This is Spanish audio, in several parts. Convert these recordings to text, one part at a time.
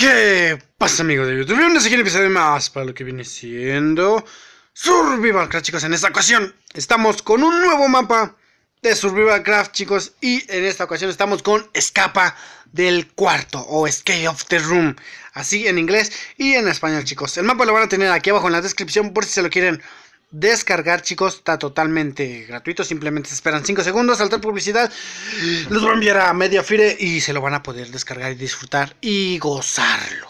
¿Qué pasa amigos de YouTube? Bienvenidos a un episodio más para lo que viene siendo Survival Craft chicos En esta ocasión estamos con un nuevo mapa de Survival Craft chicos Y en esta ocasión estamos con Escapa del Cuarto o Escape of the Room Así en inglés y en español chicos El mapa lo van a tener aquí abajo en la descripción por si se lo quieren descargar, chicos. Está totalmente gratuito. Simplemente esperan 5 segundos, saltar publicidad. Los van a enviar a Mediafire y se lo van a poder descargar y disfrutar y gozarlo.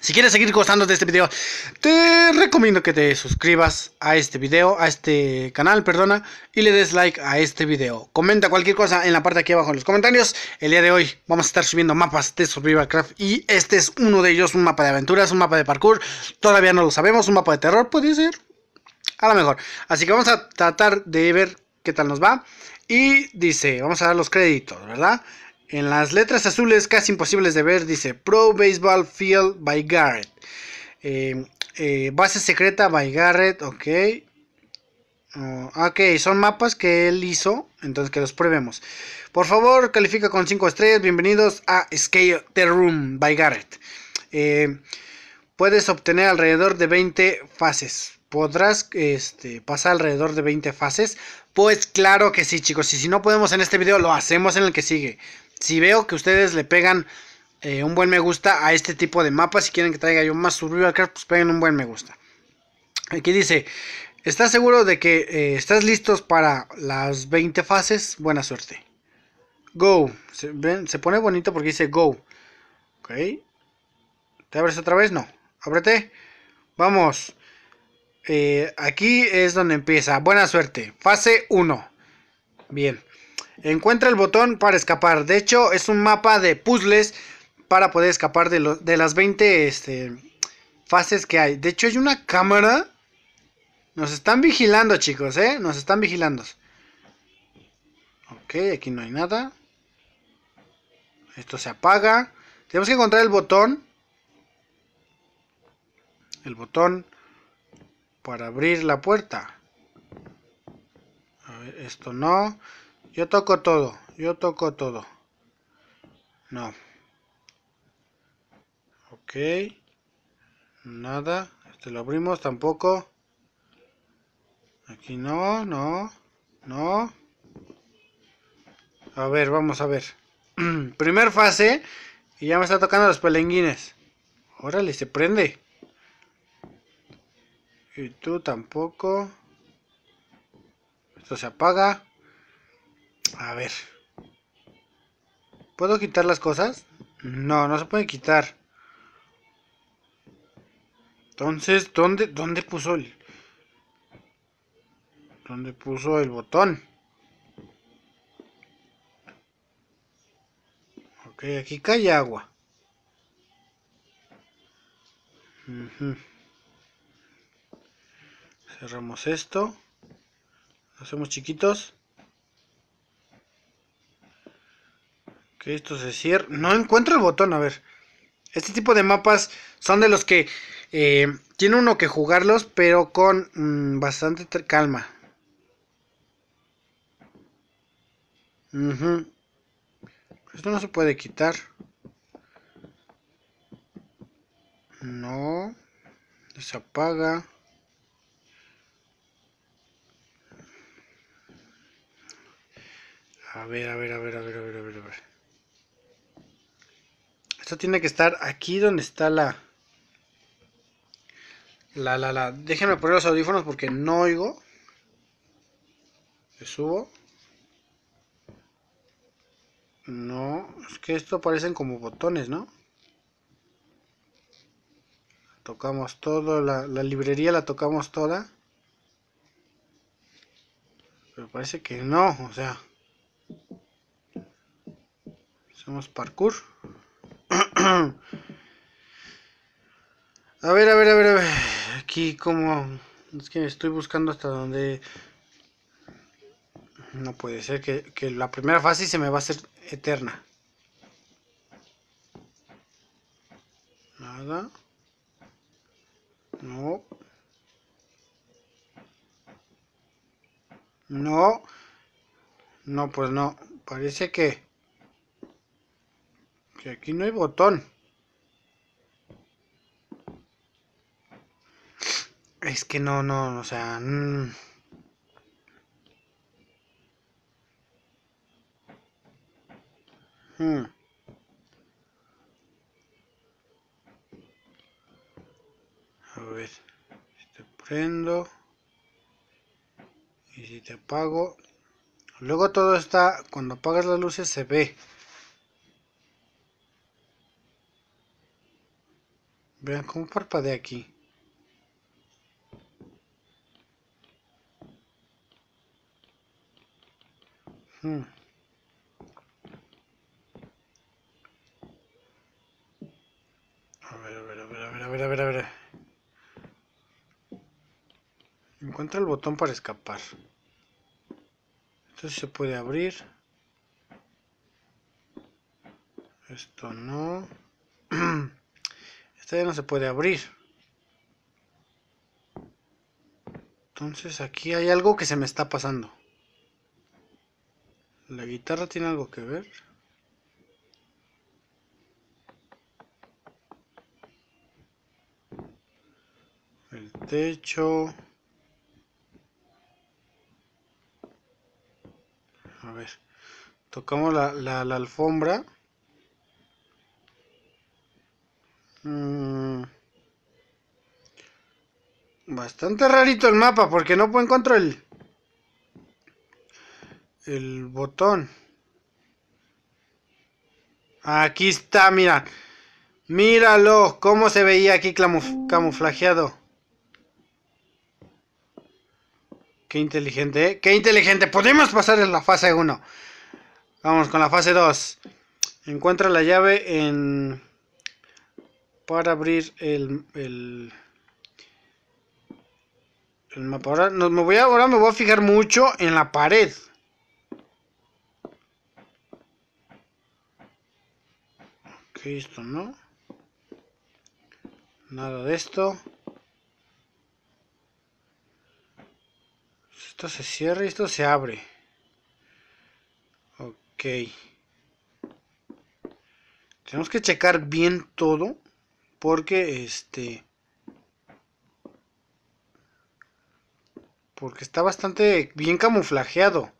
Si quieres seguir gozando de este video, te recomiendo que te suscribas a este video, a este canal, perdona, y le des like a este video. Comenta cualquier cosa en la parte de aquí abajo en los comentarios. El día de hoy vamos a estar subiendo mapas de Survival Craft y este es uno de ellos, un mapa de aventuras, un mapa de parkour. Todavía no lo sabemos, un mapa de terror puede ser, a lo mejor. Así que vamos a tratar de ver qué tal nos va. Y dice, vamos a dar los créditos, ¿verdad? En las letras azules casi imposibles de ver, dice Pro Baseball Field by Garrett. Eh, eh, base secreta by Garrett, ok. Ah, ok, son mapas que él hizo, entonces que los pruebemos Por favor, califica con 5 estrellas. Bienvenidos a Scale The Room by Garrett. Eh, puedes obtener alrededor de 20 fases. ¿Podrás este, pasar alrededor de 20 fases? Pues claro que sí, chicos. Y si no podemos en este video, lo hacemos en el que sigue. Si veo que ustedes le pegan eh, un buen me gusta a este tipo de mapas, si quieren que traiga yo más Survival Craft, pues peguen un buen me gusta. Aquí dice, ¿estás seguro de que eh, estás listos para las 20 fases? Buena suerte. Go. Se, se pone bonito porque dice go. Ok. ¿Te abres otra vez? No. Ábrete. Vamos. Eh, aquí es donde empieza. Buena suerte. Fase 1. Bien. Encuentra el botón para escapar. De hecho, es un mapa de puzzles para poder escapar de, las 20 este, fases que hay. De hecho, hay una cámara. Nos están vigilando, chicos, ¿eh? Nos están vigilando. Ok, aquí no hay nada. Esto se apaga. Tenemos que encontrar el botón. El botón para abrir la puerta. A ver, esto no. Yo toco todo, yo toco todo. No. Ok. Nada. Este lo abrimos tampoco. Aquí no, no, no. A ver, vamos a ver. Primer fase. Y ya me está tocando los pelenguines. Órale, se prende. Y tú tampoco. Esto se apaga. A ver. ¿Puedo quitar las cosas? No, no se puede quitar. Entonces, ¿dónde, dónde puso el... ¿Dónde puso el botón? Ok, aquí cae agua cerramos esto lo hacemos chiquitos que esto se cierra no encuentro el botón a ver este tipo de mapas son de los que eh, tiene uno que jugarlos pero con mm, bastante calma esto no se puede quitar no se apaga ver, a ver, a ver, a ver, a ver, a ver, a ver. Esto tiene que estar aquí donde está la... La, la, la. Déjenme poner los audífonos porque no oigo. Le subo. No, es que esto parecen como botones, ¿no? Tocamos todo, la, la librería la tocamos toda. Pero parece que no, o sea... Hacemos parkour. a ver, a ver, a ver, a ver. Aquí como... Es que estoy buscando hasta donde... No puede ser que, que la primera fase se me va a hacer eterna. Nada. No. No. No, pues no. Parece que... Que aquí no hay botón. Es que no, no, o sea... Mm. Hmm. A ver, si te prendo y si te apago, luego todo está, cuando apagas las luces se ve. Vean cómo parpadea aquí. Hmm. A ver, a ver, a ver, a ver, a ver, a ver, a ver. Encuentra el botón para escapar. Entonces se puede abrir. Esto no. no se puede abrir. Entonces aquí hay algo que se me está pasando. La guitarra tiene algo que ver. El techo. A ver. Tocamos la, la, la alfombra. Bastante rarito el mapa porque no puedo encontrar El botón. Aquí está, mira. Míralo, cómo se veía aquí camuflajeado. Qué inteligente, ¿eh? Qué inteligente. Podemos pasar en la fase 1. Vamos con la fase 2. Encuentra la llave en... Para abrir el... el... El mapa. Ahora, me voy ahora me voy a fijar mucho en la pared. Ok, esto no. Nada de esto. Esto se cierra y esto se abre. Ok. Tenemos que checar bien todo. Porque este... Porque está bastante bien camuflajeado.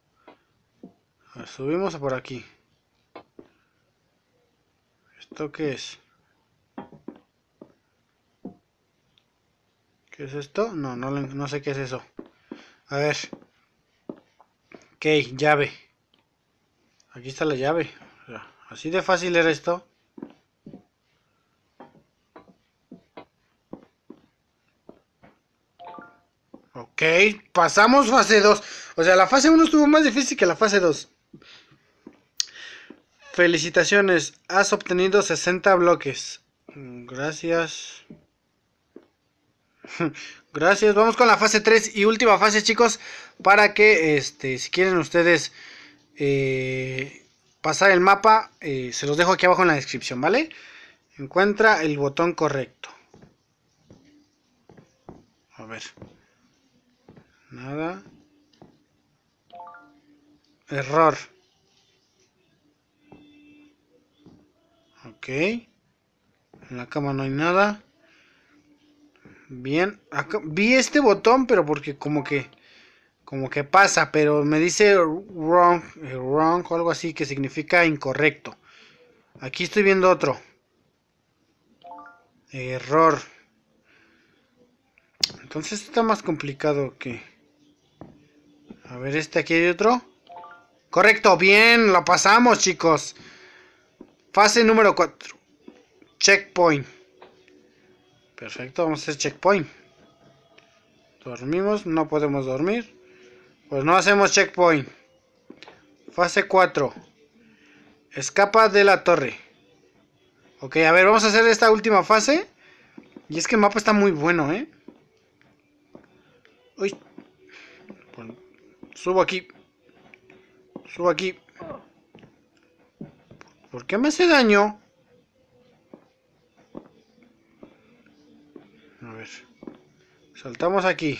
subimos por aquí. ¿Esto qué es? ¿Qué es esto? No, no, sé qué es eso. A ver. Ok, llave. Aquí está la llave. así de fácil era esto. pasamos fase 2. O sea, la fase 1 estuvo más difícil que la fase 2. Felicitaciones, has obtenido 60 bloques. Gracias. Gracias, vamos con la fase 3 y última fase, chicos, para que este, si quieren ustedes eh, pasar el mapa, eh, se los dejo aquí abajo en la descripción, ¿vale? Encuentra el botón correcto. A ver. Nada. Error. Ok. En la cama no hay nada. Bien. vi este botón, pero porque como que... Como que pasa, pero me dice wrong, eh, wrong o algo así que significa incorrecto. Aquí estoy viendo otro. Error. Entonces está más complicado que... A ver, este aquí hay otro. Correcto, bien, lo pasamos, chicos. Fase número 4. Checkpoint. Perfecto, vamos a hacer checkpoint. Dormimos, no podemos dormir. Pues no hacemos checkpoint. Fase 4. Escapa de la torre. Ok, a ver, vamos a hacer esta última fase. Y es que el mapa está muy bueno, ¿eh? Uy. Subo aquí. Subo aquí. ¿Por qué me hace daño? A ver. Saltamos aquí.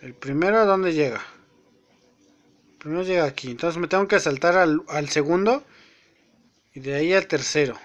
El primero a dónde llega. El primero llega aquí. Entonces me tengo que saltar al, al segundo. Y de ahí al tercero.